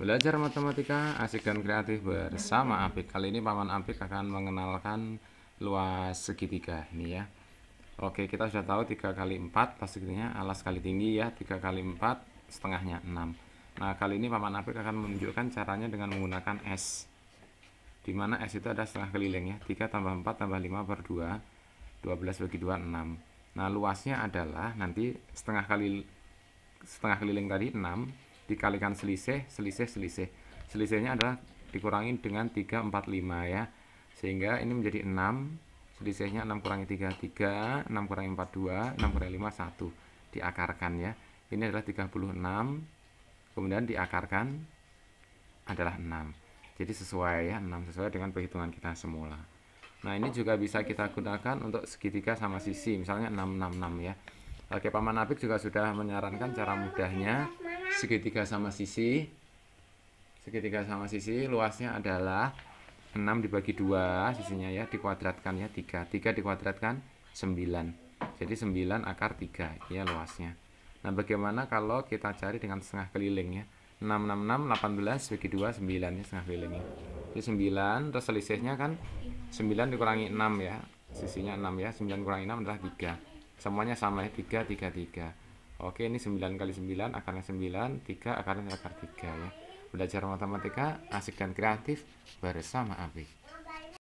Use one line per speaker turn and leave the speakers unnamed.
Belajar matematika asik dan kreatif bersama Apik. Kali ini Paman Apik akan mengenalkan luas segitiga ini ya. Oke, kita sudah tahu 3 kali 4 pastinya alas kali tinggi ya, 3 kali 4 setengahnya 6. Nah, kali ini Paman Apik akan menunjukkan caranya dengan menggunakan S. Di mana S itu ada setengah keliling ya. 3 tambah 4 tambah 5 per 2. 12 bagi 2, 6. Nah, luasnya adalah nanti setengah kali setengah keliling tadi 6 dikalikan selisih, selisih, selisih. Selisihnya adalah dikurangi dengan 3, 4, 5 ya. Sehingga ini menjadi 6, selisihnya 6 kurangi 3, 3, 6 kurangi 4, 2, 6 kurangi 5, 1. Diakarkan ya. Ini adalah 36, kemudian diakarkan adalah 6. Jadi sesuai ya, 6 sesuai dengan perhitungan kita semula. Nah ini juga bisa kita gunakan untuk segitiga sama sisi, misalnya 666 ya. Oke, Paman Apik juga sudah menyarankan cara mudahnya segitiga sama sisi segitiga sama sisi luasnya adalah 6 dibagi 2 sisinya ya dikuadratkan ya 3 3 dikuadratkan 9 jadi 9 akar 3 ya luasnya nah bagaimana kalau kita cari dengan setengah keliling ya 666 18 bagi 2 9 ya setengah keliling ya. jadi 9 terus selisihnya kan 9 dikurangi 6 ya sisinya 6 ya 9 kurangi 6 adalah 3 semuanya sama ya 3 3 3 Oke, ini 9 kali 9 akarnya 9, 3 akarnya akar 3 ya. Belajar matematika asik dan kreatif bersama Abi.